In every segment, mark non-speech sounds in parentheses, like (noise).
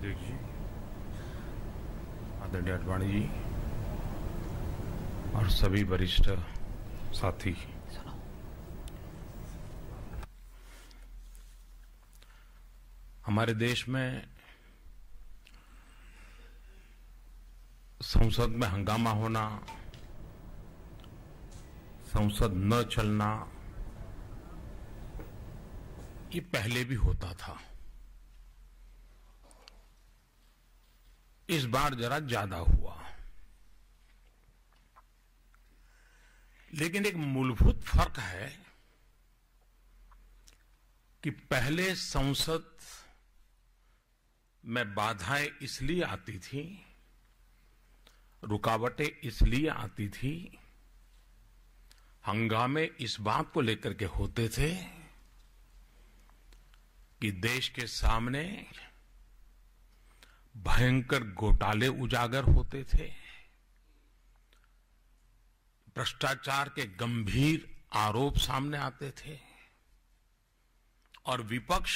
अध्यक्ष जी आदरणीय अडवाणी जी और सभी वरिष्ठ साथी हमारे देश में संसद में हंगामा होना संसद न चलना ये पहले भी होता था इस बार जरा ज्यादा हुआ लेकिन एक मूलभूत फर्क है कि पहले संसद में बाधाएं इसलिए आती थी रुकावटें इसलिए आती थी हंगामे इस बात को लेकर के होते थे कि देश के सामने भयंकर घोटाले उजागर होते थे भ्रष्टाचार के गंभीर आरोप सामने आते थे और विपक्ष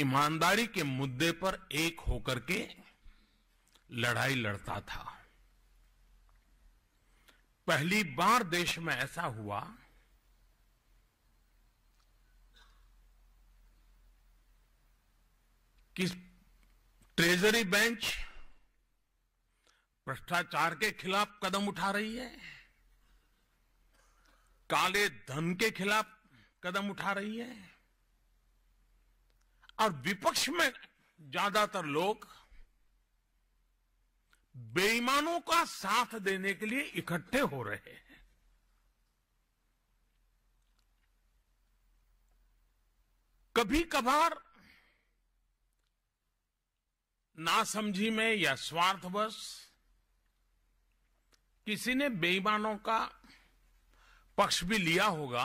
ईमानदारी के मुद्दे पर एक होकर के लड़ाई लड़ता था पहली बार देश में ऐसा हुआ कि ट्रेजरी बेंच भ्रष्टाचार के खिलाफ कदम उठा रही है काले धन के खिलाफ कदम उठा रही है और विपक्ष में ज्यादातर लोग बेईमानों का साथ देने के लिए इकट्ठे हो रहे हैं कभी कभार नासमझी में या स्वार्थवश किसी ने बेईमानों का पक्ष भी लिया होगा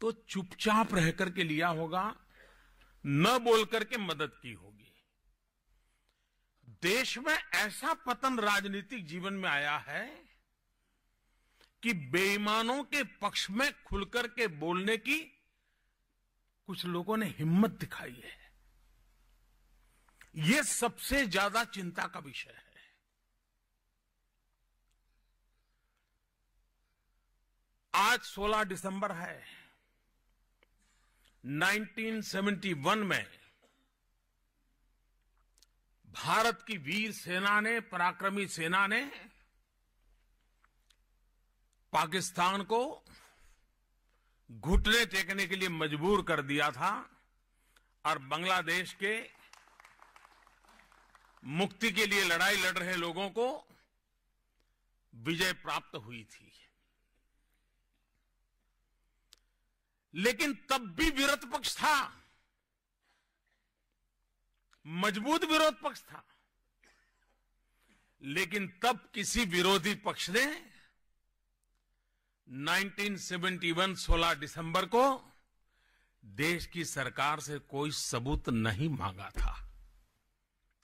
तो चुपचाप रह करके लिया होगा न बोल करके मदद की होगी देश में ऐसा पतन राजनीतिक जीवन में आया है कि बेईमानों के पक्ष में खुलकर के बोलने की कुछ लोगों ने हिम्मत दिखाई है ये सबसे ज्यादा चिंता का विषय है आज 16 दिसंबर है 1971 में भारत की वीर सेना ने पराक्रमी सेना ने पाकिस्तान को घुटने टेकने के लिए मजबूर कर दिया था और बांग्लादेश के मुक्ति के लिए लड़ाई लड़ रहे लोगों को विजय प्राप्त हुई थी लेकिन तब भी विरोध पक्ष था मजबूत विरोध पक्ष था लेकिन तब किसी विरोधी पक्ष ने 1971 16 दिसंबर को देश की सरकार से कोई सबूत नहीं मांगा था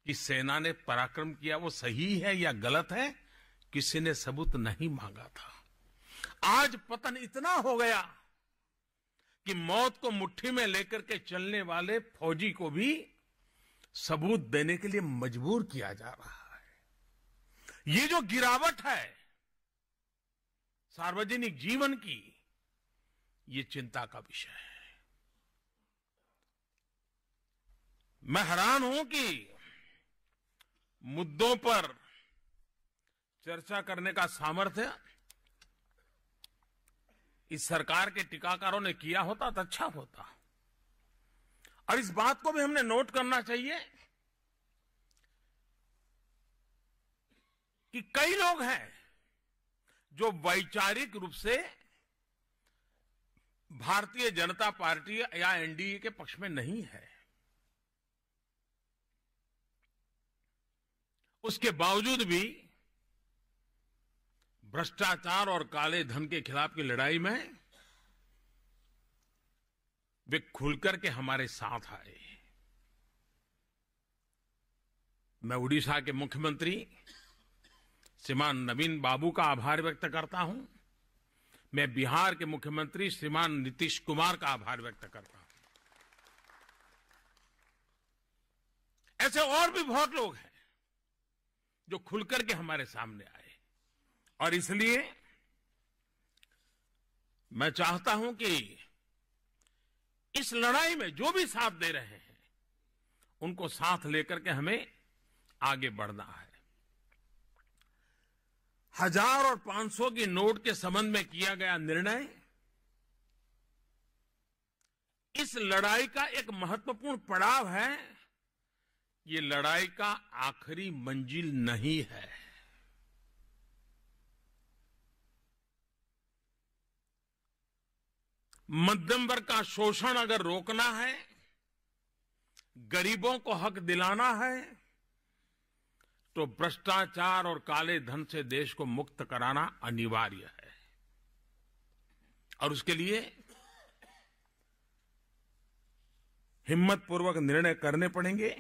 कि सेना ने पराक्रम किया वो सही है या गलत है किसी ने सबूत नहीं मांगा था आज पतन इतना हो गया कि मौत को मुट्ठी में लेकर के चलने वाले फौजी को भी सबूत देने के लिए मजबूर किया जा रहा है ये जो गिरावट है सार्वजनिक जीवन की ये चिंता का विषय है मैं हैरान हूं कि मुद्दों पर चर्चा करने का सामर्थ्य इस सरकार के टीकाकारों ने किया होता तो अच्छा होता और इस बात को भी हमने नोट करना चाहिए कि कई लोग हैं जो वैचारिक रूप से भारतीय जनता पार्टी या एनडीए के पक्ष में नहीं है उसके बावजूद भी भ्रष्टाचार और काले धन के खिलाफ की लड़ाई में वे खुलकर के हमारे साथ आए मैं उड़ीसा के मुख्यमंत्री श्रीमान नवीन बाबू का आभार व्यक्त करता हूं मैं बिहार के मुख्यमंत्री श्रीमान नीतीश कुमार का आभार व्यक्त करता हूं ऐसे और भी बहुत लोग हैं जो खुलकर के हमारे सामने आए और इसलिए मैं चाहता हूं कि इस लड़ाई में जो भी साथ दे रहे हैं उनको साथ लेकर के हमें आगे बढ़ना है हजार और पांच सौ की नोट के संबंध में किया गया निर्णय इस लड़ाई का एक महत्वपूर्ण पड़ाव है ये लड़ाई का आखिरी मंजिल नहीं है मध्यम वर्ग का शोषण अगर रोकना है गरीबों को हक दिलाना है तो भ्रष्टाचार और काले धन से देश को मुक्त कराना अनिवार्य है और उसके लिए हिम्मत पूर्वक निर्णय करने पड़ेंगे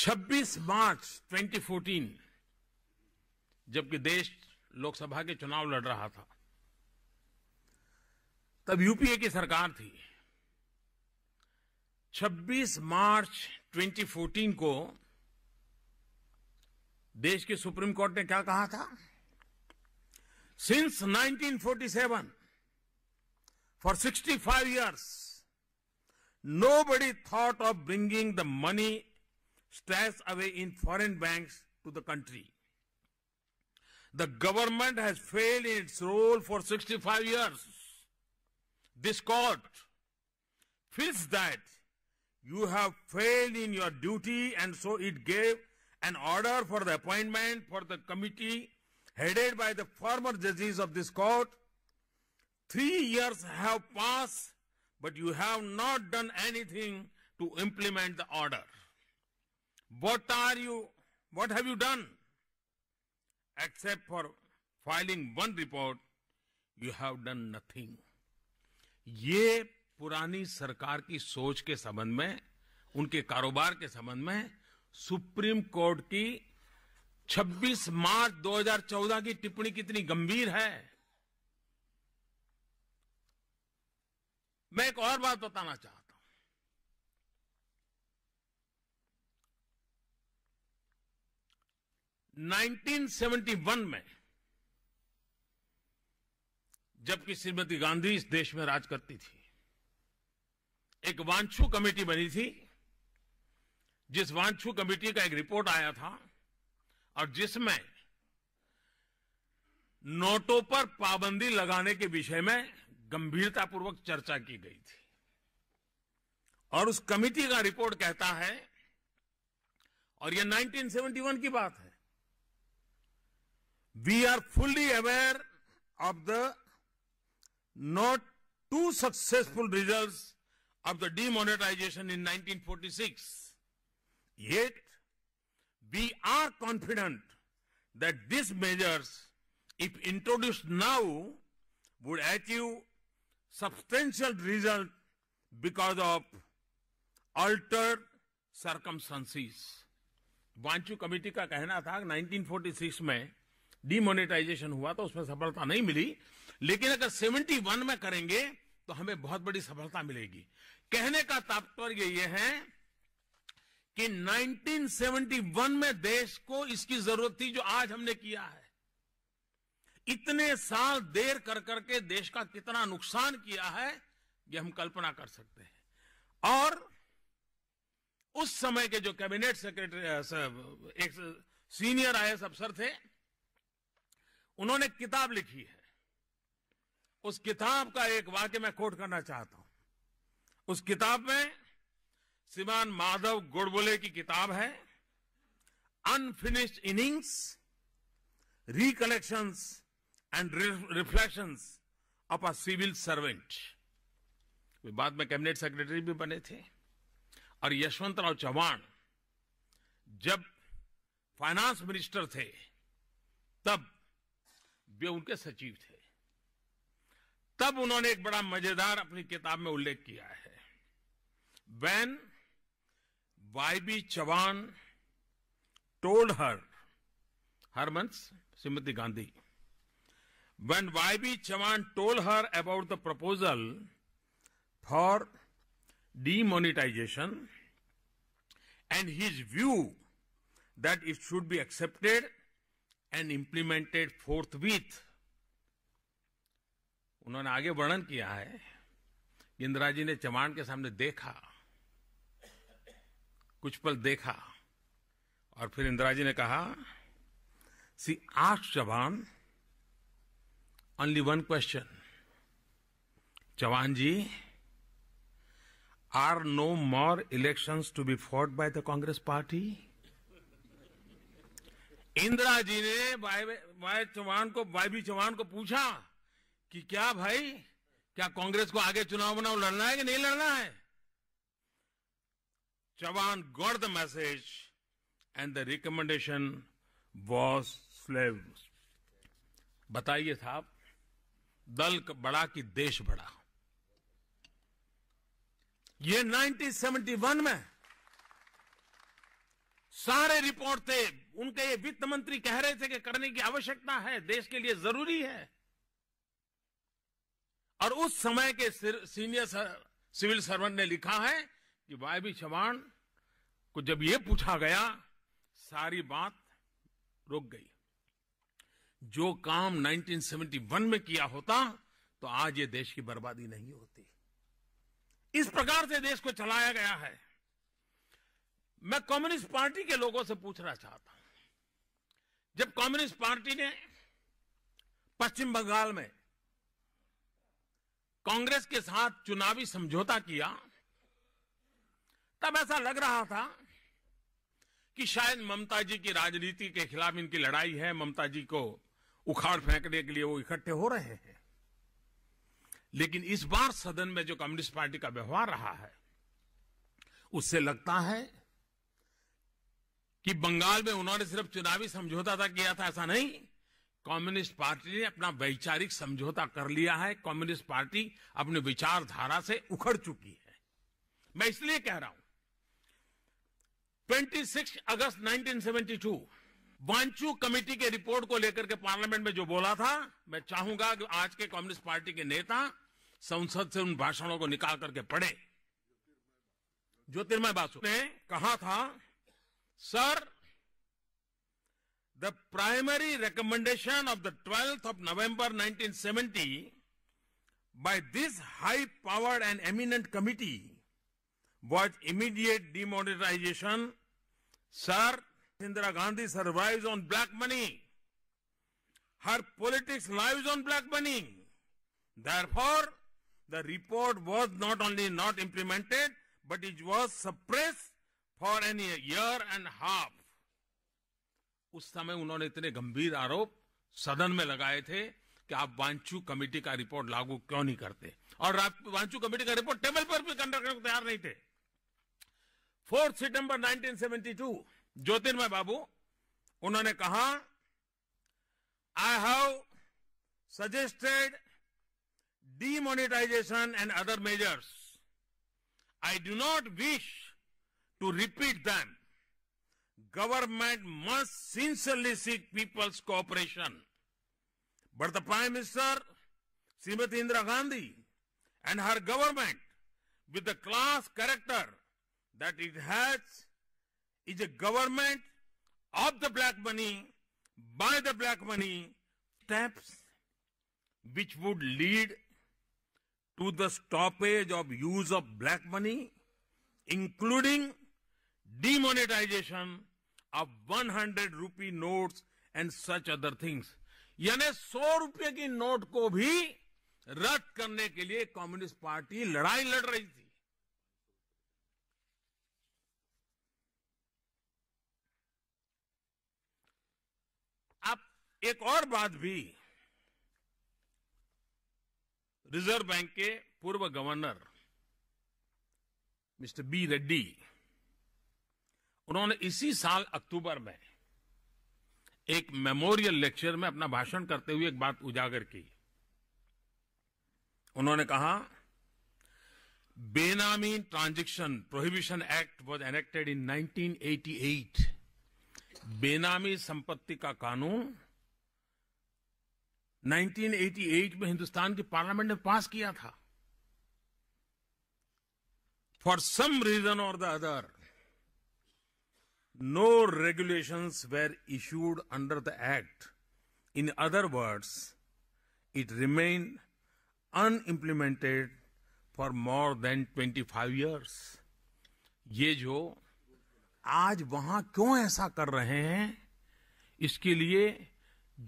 26 मार्च 2014 जबकि देश लोकसभा के चुनाव लड़ रहा था तब यूपीए की सरकार थी 26 मार्च 2014 को देश के सुप्रीम कोर्ट ने क्या कहा था since 1947 five 65 nobody thought of bringing the money stashed away in foreign banks to the country. The government has failed in its role for 65 years. This court feels that you have failed in your duty and so it gave an order for the appointment for the committee headed by the former judges of this court. Three years have passed, but you have not done anything to implement the order. What are you, what have you done? Except for filing one report, you have done nothing. ye purani sarkar ki soch ke sambandh mein unke karobar ke sambandh mein supreme court ki 26 March 2014 की टिप्पणी कितनी गंभीर है मैं एक और बात बताना चाहता 1971 में जबकि श्रीमती गांधी इस देश में राज करती थी एक वांछू कमेटी बनी थी जिस वांछू कमेटी का एक रिपोर्ट आया था और जिसमें नोटों पर पाबंदी लगाने के विषय में गंभीरतापूर्वक चर्चा की गई थी और उस कमेटी का रिपोर्ट कहता है और यह 1971 की बात है We are fully aware of the not too successful results of the demonetization in 1946. Yet, we are confident that these measures, if introduced now, would achieve substantial result because of altered circumstances. Wanchoo committee का कहना था 1946 demonetisation हुआ तो उसमें सफलता नहीं मिली लेकिन अगर 71 में करेंगे तो हमें बहुत बड़ी सफलता मिलेगी कहने का तात्पर्य यह है कि 1971 में देश को इसकी जरूरत थी जो आज हमने किया है इतने साल देर कर करके देश का कितना नुकसान किया है ये हम कल्पना कर सकते हैं और उस समय के जो कैबिनेट सेक्रेटरी एक सीनियर आईएएस अफसर थे उन्होंने किताब लिखी है उस किताब का एक वाक्य मैं कोट करना चाहता हूं उस किताब में श्रीमान माधव गोडबोले की किताब है unfinished innings recollections and reflections of a civil servant वे बाद में कैबिनेट सेक्रेटरी भी बने थे और यशवंतराव चौहान जब फाइनेंस मिनिस्टर थे तब वे उनके सचिव थे तब उन्होंने एक बड़ा मजेदार अपनी किताब में उल्लेख किया है when Y B Chauhan told her her month Shrimati Gandhi when Y B Chauhan told her about the proposal for demonetisation and his view that it should be accepted and implemented forthwith with आगे वर्णन किया है इंदिरा जी ने चमाण के सामने देखा कुछ पल देखा और फिर इंदिरा जी ने कहा see ask Chavan only one question Chavan ji are no more elections to be fought by the Congress party Indira ji ने वाई चौहान को वाई बी चौहान को पूछा कि क्या भाई क्या कांग्रेस को आगे चुनाव बनाओ लड़ना है कि नहीं लड़ना है Chauhan got the message and the recommendation was shelved बताइए साहब दल बड़ा कि देश बड़ा ये 1971 में सारे रिपोर्ट थे उनके ये वित्त मंत्री कह रहे थे कि करने की आवश्यकता है देश के लिए जरूरी है और उस समय के सीनियर सर, सिविल सर्वेंट ने लिखा है कि वाई बी चौहान को जब ये पूछा गया सारी बात रुक गई जो काम 1971 में किया होता तो आज ये देश की बर्बादी नहीं होती इस प्रकार से देश को चलाया गया है मैं कम्युनिस्ट पार्टी के लोगों से पूछना चाहता हूं जब कम्युनिस्ट पार्टी ने पश्चिम बंगाल में कांग्रेस के साथ चुनावी समझौता किया तब ऐसा लग रहा था कि शायद ममता जी की राजनीति के खिलाफ इनकी लड़ाई है ममता जी को उखाड़ फेंकने के लिए वो इकट्ठे हो रहे हैं लेकिन इस बार सदन में जो कम्युनिस्ट पार्टी का व्यवहार रहा है उससे लगता है कि बंगाल में उन्होंने सिर्फ चुनावी समझौता तक किया था ऐसा नहीं कम्युनिस्ट पार्टी ने अपना वैचारिक समझौता कर लिया है कम्युनिस्ट पार्टी अपने विचारधारा से उखड़ चुकी है मैं इसलिए कह रहा हूं 26 अगस्त 1972 वांचू कमेटी के रिपोर्ट को लेकर के पार्लियामेंट में जो बोला था मैं चाहूंगा कि आज के कम्युनिस्ट पार्टी के नेता संसद से उन भाषणों को निकाल करके पढ़े ज्योतिर्मय बासु ने कहा था Sir, the primary recommendation of the 12th of November 1970 by this high-powered and eminent committee was immediate demonetization. Sir, Indira Gandhi survives on black money. Her politics lives on black money. Therefore, the report was not only not implemented, but it was suppressed for an year and half उस समय उन्होंने इतने गंभीर आरोप सदन में लगाए थे कि आप वांचू कमेटी का रिपोर्ट लागू क्यों नहीं करते और वांचू कमेटी का रिपोर्ट टेबल पर भी कंडक्ट करने को तैयार नहीं थे फोर्थ सितंबर 1972 ज्योतिर्मय बाबू उन्होंने कहा I have suggested demonetisation and other measures I do not wish to repeat them, government must sincerely seek people's cooperation. But the Prime Minister, Srimati Indira Gandhi, and her government, with the class character that it has, is a government of the black money, by the black money, steps which would lead to the stoppage of use of black money, including demonetisation of one hundred rupee notes and such other things यानी सौ रूपये की note को भी रद्द करने के लिए कम्युनिस्ट पार्टी लड़ाई लड़ रही थी अब एक और बात भी रिजर्व बैंक के पूर्व गवर्नर मिस्टर बी रेड्डी उन्होंने इसी साल अक्टूबर में एक मेमोरियल लेक्चर में अपना भाषण करते हुए एक बात उजागर की उन्होंने कहा benami transaction prohibition act was enacted in 1988 benami संपत्ति का कानून 1988 में हिंदुस्तान की पार्लियामेंट ने पास किया था फॉर सम रीजन और the other no regulations were issued under the Act. In other words, it remained unimplemented for more than 25 years. ye jo aaj wahan kyon aisa kar rahe hain iske liye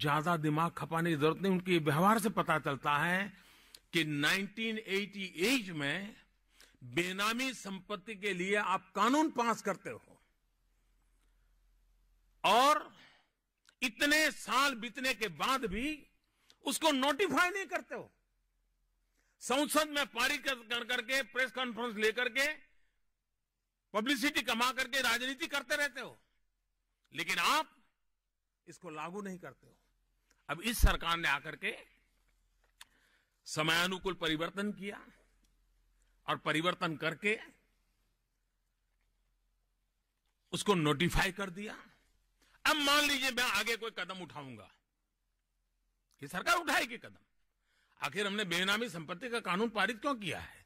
zyada dimag khapane ki zarurat nahi unke व्यवहार se pata chalta hai ki 1988 mein benami sampatti ke liye aap कानून pass karte ho और इतने साल बीतने के बाद भी उसको नोटिफाई नहीं करते हो संसद में पारित कर करके प्रेस कॉन्फ्रेंस लेकर के पब्लिसिटी कमा करके राजनीति करते रहते हो लेकिन आप इसको लागू नहीं करते हो अब इस सरकार ने आकर के समयानुकूल परिवर्तन किया और परिवर्तन करके उसको नोटिफाई कर दिया अब मान लीजिए मैं आगे कोई कदम उठाऊंगा कि सरकार उठाएगी कदम आखिर हमने बेनामी संपत्ति का कानून पारित क्यों किया है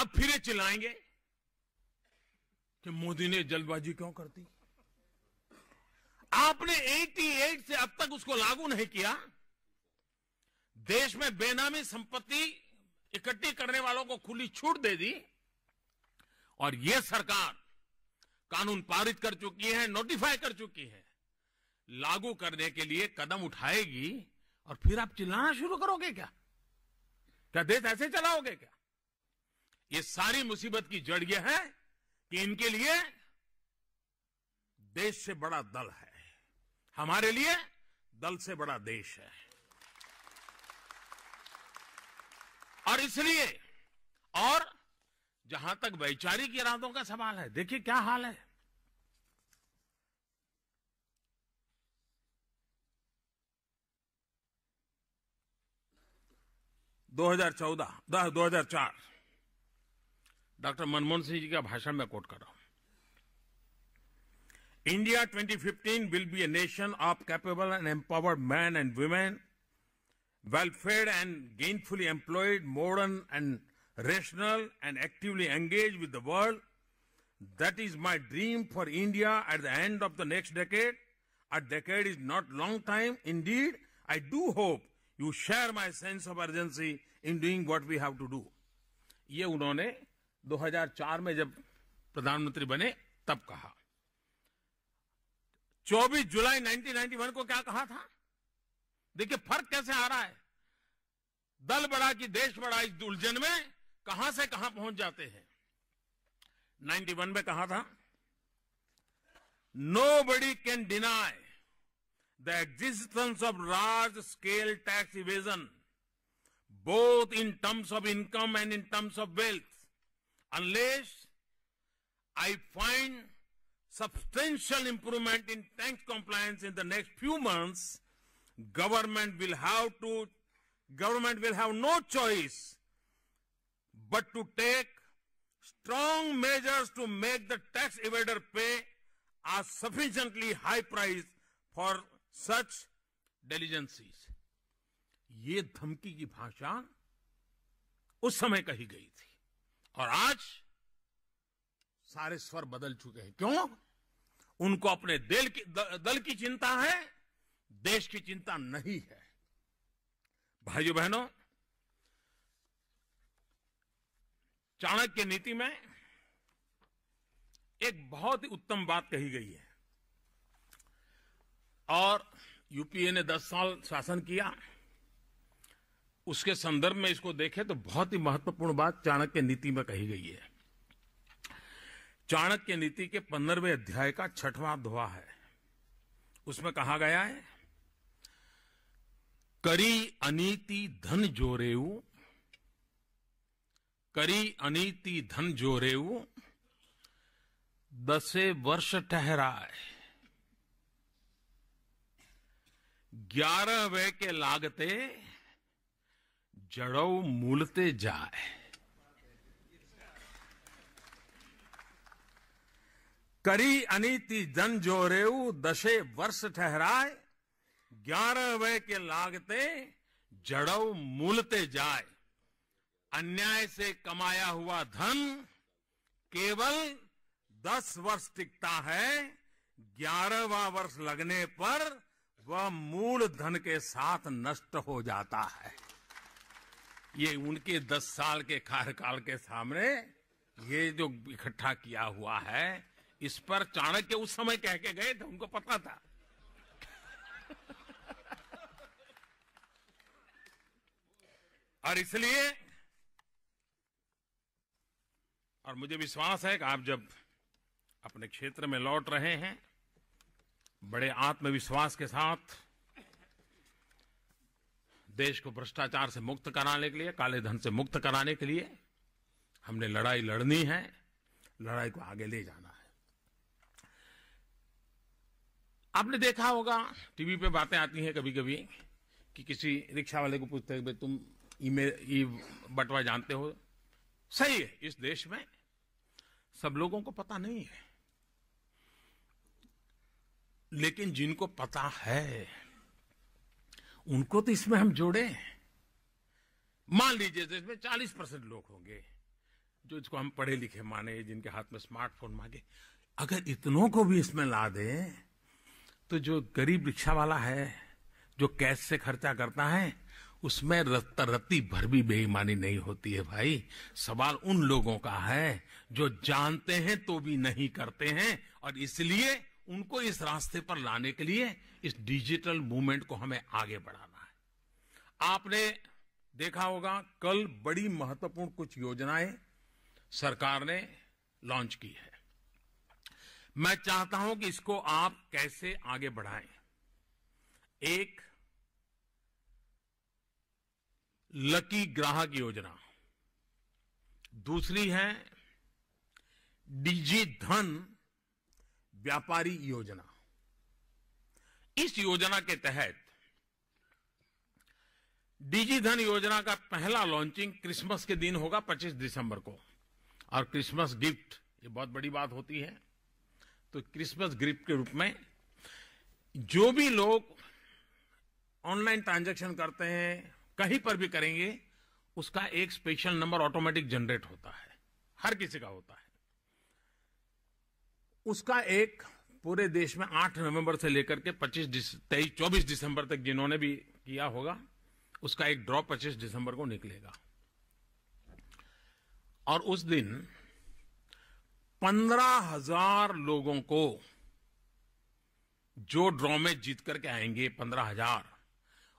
अब फिर चिल्लाएंगे कि मोदी ने जल्दबाजी क्यों कर दी आपने 88 से अब तक उसको लागू नहीं किया देश में बेनामी संपत्ति इकट्ठी करने वालों को खुली छूट दे दी और ये सरकार कानून पारित कर चुकी है नोटिफाई कर चुकी है लागू करने के लिए कदम उठाएगी और फिर आप चिल्लाना शुरू करोगे क्या क्या देश ऐसे चलाओगे क्या ये सारी मुसीबत की जड़ यह है कि इनके लिए देश से बड़ा दल है हमारे लिए दल से बड़ा देश है और इसलिए और जहां तक वैचारिक इरादों का सवाल है देखिए क्या हाल है दो हजार चौदह दस दो हजार चार डॉक्टर मनमोहन सिंह जी का भाषण में कोट कर रहा हूं India 2015 will be a nation of capable and empowered man and women welfare and gainfully employed modern and rational and actively engage with the world. That is my dream for India at the end of the next decade. A decade is not long time. Indeed, I do hope you share my sense of urgency in doing what we have to do. ye unhone 2004 में जब प्रधानमंत्री bane tab kaha 24 july 1991 ko kya kaha tha dekhiye fark kaise aa raha hai दल बड़ा की देश बड़ा इस उलझन में कहां से कहां पहुंच जाते हैं 91 में कहा था nobody can deny the existence of large scale tax evasion both in terms of income and in terms of wealth unless I find substantial improvement in tax compliance in the next few months government will have to government will have no choice but to take strong measures to make the tax evader pay a sufficiently high price for such diligencies. ये धमकी की भाषा उस समय कही गई थी और आज सारे स्वर बदल चुके हैं क्यों उनको अपने दल की, दल की चिंता है देश की चिंता नहीं है भाइयों बहनों चाणक्य नीति में एक बहुत ही उत्तम बात कही गई है और यूपीए ने 10 साल शासन किया उसके संदर्भ में इसको देखें तो बहुत ही महत्वपूर्ण बात चाणक्य नीति में कही गई है चाणक्य नीति के पंद्रहवें अध्याय का छठवां दोहा है उसमें कहा गया है करी अनीति धन जोरेऊ करी अनीति धन जोरेऊ दसे वर्ष ठहराए ग्यारह वे के लागते जड़ो मूलते जाए करी अनीति धन जोरेऊ दसे वर्ष ठहराए ग्यारह वे के लागते जड़ो मूलते जाए अन्याय से कमाया हुआ धन केवल दस वर्ष टिकता है ग्यारहवा वर्ष लगने पर वह मूल धन के साथ नष्ट हो जाता है ये उनके दस साल के कार्यकाल के सामने ये जो इकट्ठा किया हुआ है इस पर चाणक्य उस समय कह के गए थे उनको पता था और इसलिए और मुझे विश्वास है कि आप जब अपने क्षेत्र में लौट रहे हैं बड़े आत्मविश्वास के साथ देश को भ्रष्टाचार से मुक्त कराने के लिए काले धन से मुक्त कराने के लिए हमने लड़ाई लड़नी है लड़ाई को आगे ले जाना है आपने देखा होगा टीवी पे बातें आती हैं कभी कभी कि किसी रिक्शा वाले को पूछते हैं तुम ई बटवा जानते हो सही है इस देश में सब लोगों को पता नहीं है लेकिन जिनको पता है उनको तो इसमें हम जोड़े मान लीजिए तो इसमें 40 परसेंट लोग होंगे जो इसको हम पढ़े लिखे माने जिनके हाथ में स्मार्टफोन मांगे अगर इतनों को भी इसमें ला दें तो जो गरीब रिक्शा वाला है जो कैश से खर्चा करता है उसमें रत, रत्ती भर भी बेईमानी नहीं होती है भाई सवाल उन लोगों का है जो जानते हैं तो भी नहीं करते हैं और इसलिए उनको इस रास्ते पर लाने के लिए इस डिजिटल मूवमेंट को हमें आगे बढ़ाना है आपने देखा होगा कल बड़ी महत्वपूर्ण कुछ योजनाएं सरकार ने लॉन्च की है मैं चाहता हूं कि इसको आप कैसे आगे बढ़ाएं एक लकी ग्राहक योजना दूसरी है डीजी धन व्यापारी योजना इस योजना के तहत डीजी धन योजना का पहला लॉन्चिंग क्रिसमस के दिन होगा 25 दिसंबर को और क्रिसमस गिफ्ट ये बहुत बड़ी बात होती है तो क्रिसमस गिफ्ट के रूप में जो भी लोग ऑनलाइन ट्रांजैक्शन करते हैं कहीं पर भी करेंगे उसका एक स्पेशल नंबर ऑटोमेटिक जनरेट होता है हर किसी का होता है उसका एक पूरे देश में 8 नवंबर से लेकर के 25 तेईस चौबीस दिसंबर तक जिन्होंने भी किया होगा उसका एक ड्रॉप 25 दिसंबर को निकलेगा और उस दिन पंद्रह हजार लोगों को जो ड्रॉ में जीत करके आएंगे पंद्रह हजार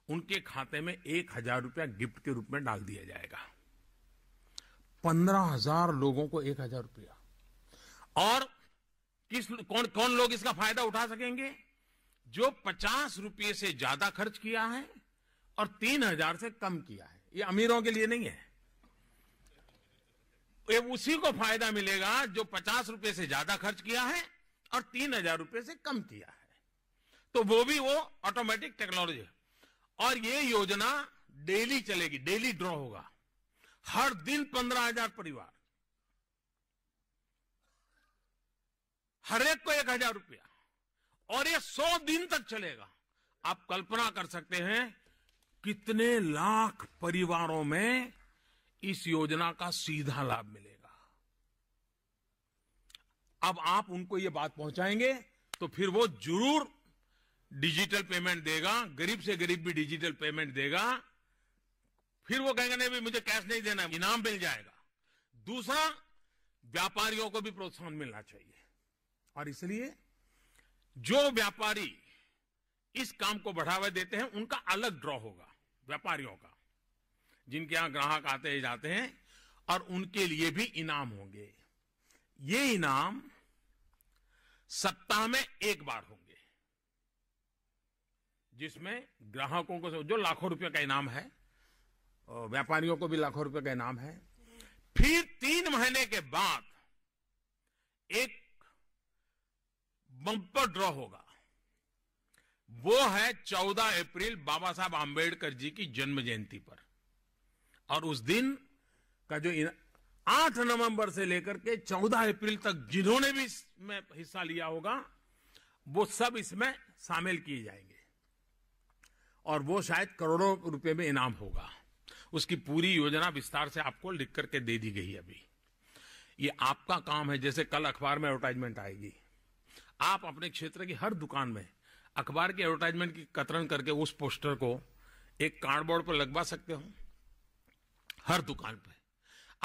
उनके खाते में एक हजार रुपया गिफ्ट के रूप में डाल दिया जाएगा पंद्रह हजार लोगों को एक हजार रुपया और किस कौन कौन लोग इसका फायदा उठा सकेंगे जो पचास रुपये से ज्यादा खर्च किया है और तीन हजार से कम किया है ये अमीरों के लिए नहीं है ये उसी को फायदा मिलेगा जो पचास रुपये से ज्यादा खर्च किया है और तीन हजार रुपये से कम किया है तो वो भी वो ऑटोमेटिक टेक्नोलॉजी और ये योजना डेली चलेगी डेली ड्रॉ होगा हर दिन पंद्रह हजार परिवार हर एक को एक हजार रुपया और ये सौ दिन तक चलेगा आप कल्पना कर सकते हैं कितने लाख परिवारों में इस योजना का सीधा लाभ मिलेगा अब आप उनको ये बात पहुंचाएंगे तो फिर वो जरूर डिजिटल पेमेंट देगा गरीब से गरीब भी डिजिटल पेमेंट देगा फिर वो कहेंगे नहीं भी मुझे कैश नहीं देना इनाम मिल जाएगा दूसरा व्यापारियों को भी प्रोत्साहन मिलना चाहिए और इसलिए जो व्यापारी इस काम को बढ़ावा देते हैं उनका अलग ड्रॉ होगा व्यापारियों का जिनके यहां ग्राहक आते ही जाते हैं और उनके लिए भी इनाम होंगे ये इनाम सप्ताह में एक बार होंगे जिसमें ग्राहकों को जो लाखों रुपए का इनाम है व्यापारियों को भी लाखों रुपए का इनाम है फिर तीन महीने के बाद एक बंपर ड्रॉ होगा वो है 14 अप्रैल बाबा साहब आम्बेडकर जी की जन्म जयंती पर और उस दिन का जो आठ नवंबर से लेकर के चौदह अप्रैल तक जिन्होंने भी इसमें हिस्सा लिया होगा वो सब इसमें शामिल किए जाएंगे और वो शायद करोड़ों रुपए में इनाम होगा उसकी पूरी योजना विस्तार से आपको लिख करके दे दी गई अभी ये आपका काम है जैसे कल अखबार में एडवर्टाइजमेंट आएगी आप अपने क्षेत्र की हर दुकान में अखबार की एडवर्टाइजमेंट की कतरन करके उस पोस्टर को एक कार्डबोर्ड पर लगवा सकते हो हर दुकान पर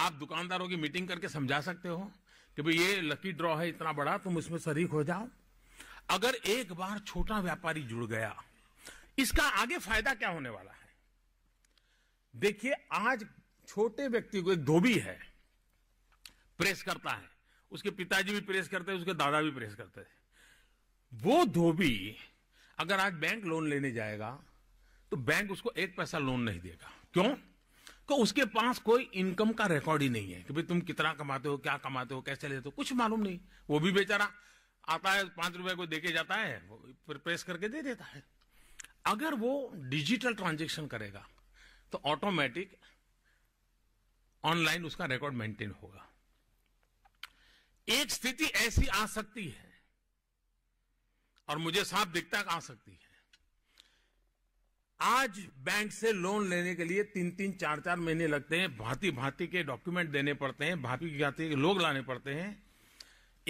आप दुकानदारों की मीटिंग करके समझा सकते हो कि भाई ये लकी ड्रॉ है इतना बड़ा तुम इसमें शरीक हो जाओ अगर एक बार छोटा व्यापारी जुड़ गया इसका आगे फायदा क्या होने वाला है देखिए आज छोटे व्यक्ति को एक धोबी है प्रेस करता है उसके पिताजी भी प्रेस करते हैं उसके दादा भी प्रेस करते थे वो धोबी अगर आज बैंक लोन लेने जाएगा तो बैंक उसको एक पैसा लोन नहीं देगा क्यों तो उसके पास कोई इनकम का रिकॉर्ड ही नहीं है कि भाई तुम कितना कमाते हो क्या कमाते हो कैसे लेते हो कुछ मालूम नहीं वो भी बेचारा आता है पांच रुपए को देके जाता है प्रेस करके दे देता है अगर वो डिजिटल ट्रांजेक्शन करेगा तो ऑटोमेटिक ऑनलाइन उसका रिकॉर्ड मेंटेन होगा एक स्थिति ऐसी आ सकती है और मुझे साफ दिखता आ सकती है आज बैंक से लोन लेने के लिए तीन तीन चार चार महीने लगते हैं भांति भांति के डॉक्यूमेंट देने पड़ते हैं भांति भांति के लोग लाने पड़ते हैं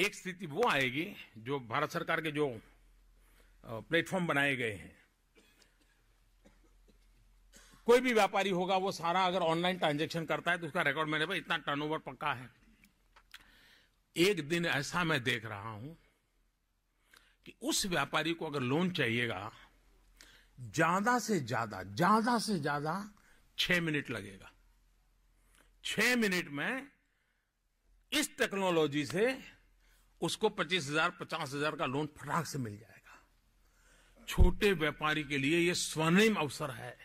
एक स्थिति वो आएगी जो भारत सरकार के जो प्लेटफॉर्म बनाए गए हैं कोई भी व्यापारी होगा वो सारा अगर ऑनलाइन ट्रांजेक्शन करता है तो उसका रिकॉर्ड मेरे पास इतना टर्नओवर पक्का है एक दिन ऐसा मैं देख रहा हूं कि उस व्यापारी को अगर लोन चाहिएगा ज्यादा से ज्यादा ज्यादा से ज्यादा छह मिनट लगेगा छह मिनट में इस टेक्नोलॉजी से उसको पच्चीस हजार पचास हजार का लोन फटाक से मिल जाएगा छोटे व्यापारी के लिए यह स्वर्णिम अवसर है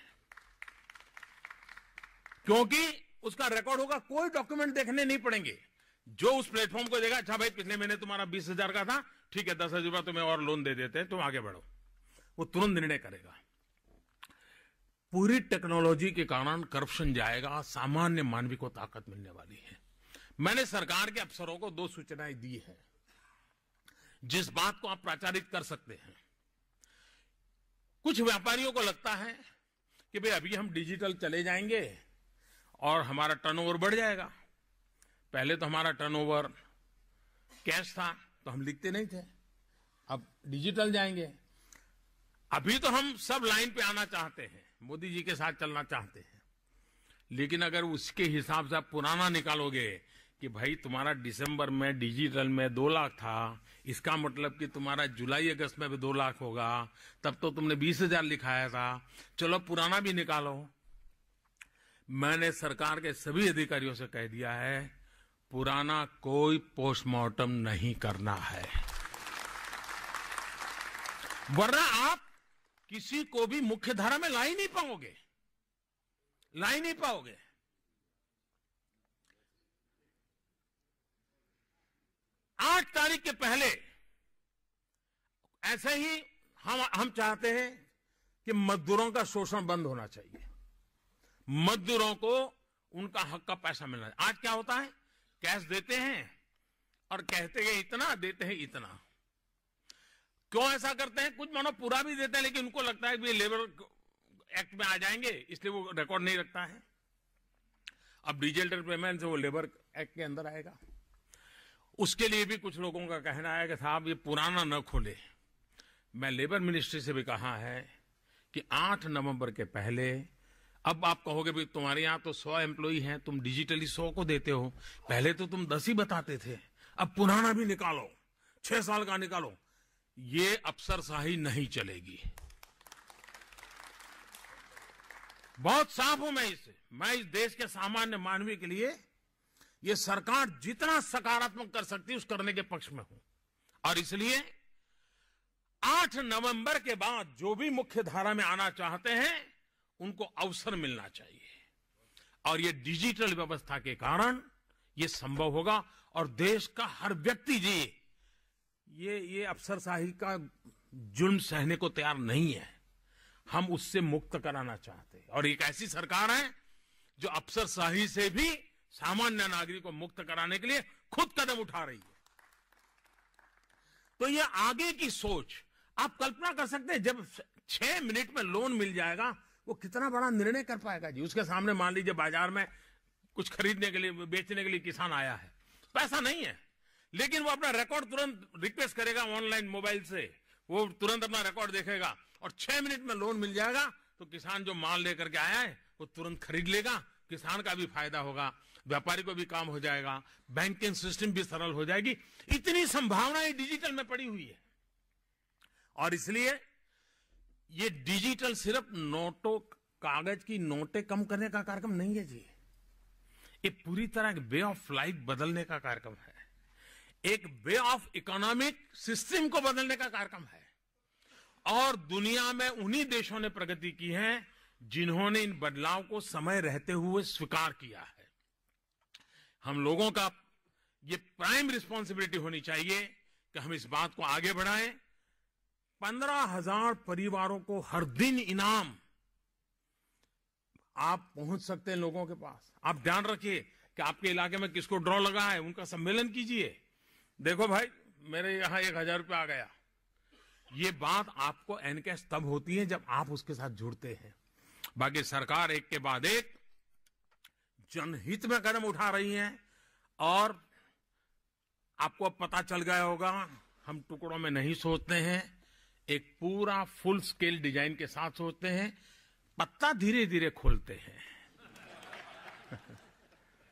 क्योंकि उसका रिकॉर्ड होगा कोई डॉक्यूमेंट देखने नहीं पड़ेंगे जो उस प्लेटफॉर्म को देगा अच्छा भाई पिछले महीने तुम्हारा बीस हजार का था ठीक है दस हजार रुपया तुम्हें और लोन दे देते हैं तुम आगे बढ़ो वो तुरंत निर्णय करेगा पूरी टेक्नोलॉजी के कारण करप्शन जाएगा सामान्य मानवी को ताकत मिलने वाली है मैंने सरकार के अफसरों को दो सूचनाएं दी है जिस बात को आप प्राचारित कर सकते हैं कुछ व्यापारियों को लगता है कि भाई अभी हम डिजिटल चले जाएंगे और हमारा टर्नओवर बढ़ जाएगा पहले तो हमारा टर्नओवर कैश था तो हम लिखते नहीं थे अब डिजिटल जाएंगे अभी तो हम सब लाइन पे आना चाहते हैं मोदी जी के साथ चलना चाहते हैं लेकिन अगर उसके हिसाब से आप पुराना निकालोगे कि भाई तुम्हारा दिसंबर में डिजिटल में दो लाख था इसका मतलब कि तुम्हारा जुलाई अगस्त में भी दो लाख होगा तब तो तुमने बीस हजार लिखाया था चलो पुराना भी निकालो मैंने सरकार के सभी अधिकारियों से कह दिया है पुराना कोई पोस्टमार्टम नहीं करना है वरना आप किसी को भी मुख्य धारा में ला ही नहीं पाओगे ला ही नहीं पाओगे आठ तारीख के पहले ऐसे ही हम हम चाहते हैं कि मजदूरों का शोषण बंद होना चाहिए मजदूरों को उनका हक का पैसा मिलना आज क्या होता है कैश देते हैं और कहते हैं इतना देते हैं इतना क्यों ऐसा करते हैं कुछ मानो पूरा भी देते हैं लेकिन उनको लगता है कि लेबर एक्ट में आ जाएंगे इसलिए वो रिकॉर्ड नहीं रखता है अब डिजिटल पेमेंट से वो लेबर एक्ट के अंदर आएगा उसके लिए भी कुछ लोगों का कहना है कि साहब ये पुराना न खोले मैं लेबर मिनिस्ट्री से भी कहा है कि 8 नवंबर के पहले अब आप कहोगे भाई तुम्हारे यहाँ तो सौ एम्प्लॉई हैं तुम डिजिटली सौ को देते हो पहले तो तुम दस ही बताते थे अब पुराना भी निकालो छह साल का निकालो ये अफसरशाही नहीं चलेगी बहुत साफ हूं मैं इसे मैं इस देश के सामान्य मानवीय के लिए ये सरकार जितना सकारात्मक कर सकती है उस करने के पक्ष में हूं और इसलिए 8 नवंबर के बाद जो भी मुख्य धारा में आना चाहते हैं उनको अवसर मिलना चाहिए और ये डिजिटल व्यवस्था के कारण ये संभव होगा और देश का हर व्यक्ति जी ये ये अफसरशाही का जुर्म सहने को तैयार नहीं है हम उससे मुक्त कराना चाहते हैं और एक ऐसी सरकार है जो अफसरशाही से भी सामान्य नागरिक को मुक्त कराने के लिए खुद कदम उठा रही है तो ये आगे की सोच आप कल्पना कर सकते हैं जब छह मिनट में लोन मिल जाएगा वो कितना बड़ा निर्णय कर पाएगा जी उसके सामने मान लीजिए बाजार में कुछ खरीदने के लिए बेचने के लिए किसान आया है पैसा नहीं है लेकिन वो अपना रिकॉर्ड तुरंत रिक्वेस्ट करेगा ऑनलाइन मोबाइल से वो तुरंत अपना रिकॉर्ड देखेगा और छह मिनट में लोन मिल जाएगा तो किसान जो माल लेकर के आया है वो तुरंत खरीद लेगा किसान का भी फायदा होगा व्यापारी को भी काम हो जाएगा बैंकिंग सिस्टम भी सरल हो जाएगी इतनी संभावनाएं डिजिटल में पड़ी हुई है और इसलिए ये डिजिटल सिर्फ नोटों कागज की नोटें कम करने का कार्यक्रम नहीं है जी ये पूरी तरह एक वे ऑफ लाइफ बदलने का कार्यक्रम है एक वे ऑफ इकोनॉमिक सिस्टम को बदलने का कार्यक्रम है और दुनिया में उन्हीं देशों ने प्रगति की है जिन्होंने इन बदलाव को समय रहते हुए स्वीकार किया है हम लोगों का ये प्राइम रिस्पॉन्सिबिलिटी होनी चाहिए कि हम इस बात को आगे बढ़ाएं पंद्रह हजार परिवारों को हर दिन इनाम आप पहुंच सकते हैं लोगों के पास आप ध्यान रखिए कि आपके इलाके में किसको ड्रॉ लगा है उनका सम्मेलन कीजिए देखो भाई मेरे यहां एक हजार रुपया आ गया ये बात आपको एनके तब होती है जब आप उसके साथ जुड़ते हैं बाकी सरकार एक के बाद एक जनहित में कदम उठा रही है और आपको अब पता चल गया होगा हम टुकड़ों में नहीं सोचते हैं एक पूरा फुल स्केल डिजाइन के साथ सोचते हैं पत्ता धीरे धीरे खोलते हैं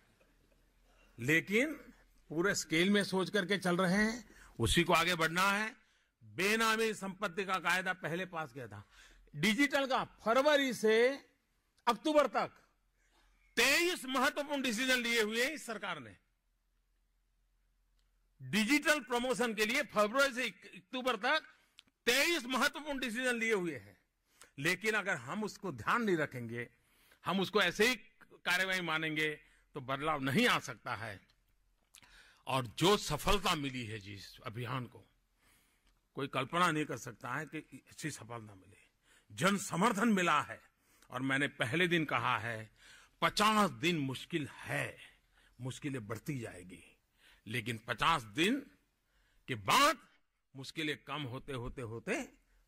(laughs) लेकिन पूरे स्केल में सोच करके चल रहे हैं उसी को आगे बढ़ना है बेनामी संपत्ति का कायदा पहले पास किया था डिजिटल का फरवरी से अक्टूबर तक तेईस महत्वपूर्ण डिसीजन लिए हुए हैं इस सरकार ने डिजिटल प्रमोशन के लिए फरवरी से अक्टूबर तक तेईस महत्वपूर्ण डिसीजन लिए हुए हैं लेकिन अगर हम उसको ध्यान नहीं रखेंगे हम उसको ऐसे ही कार्यवाही मानेंगे तो बदलाव नहीं आ सकता है और जो सफलता मिली है जिस अभियान को कोई कल्पना नहीं कर सकता है कि अच्छी सफलता मिली जन समर्थन मिला है और मैंने पहले दिन कहा है पचास दिन मुश्किल है मुश्किलें बढ़ती जाएगी लेकिन पचास दिन के बाद मुश्किलें कम होते होते होते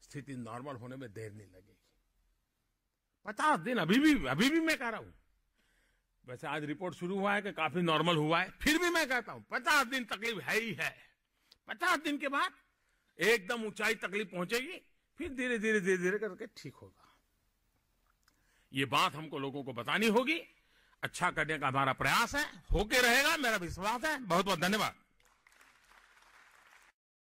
स्थिति नॉर्मल होने में देर नहीं लगेगी पचास दिन अभी भी अभी भी मैं कह रहा हूं वैसे आज रिपोर्ट शुरू हुआ है कि काफी नॉर्मल हुआ है फिर भी मैं कहता हूं पचास दिन तकलीफ है ही है पचास दिन के बाद एकदम ऊंचाई तकलीफ पहुंचेगी फिर धीरे धीरे धीरे धीरे करके ठीक होगा ये बात हमको लोगों को बतानी होगी अच्छा करने का हमारा प्रयास है होके रहेगा मेरा विश्वास है बहुत बहुत धन्यवाद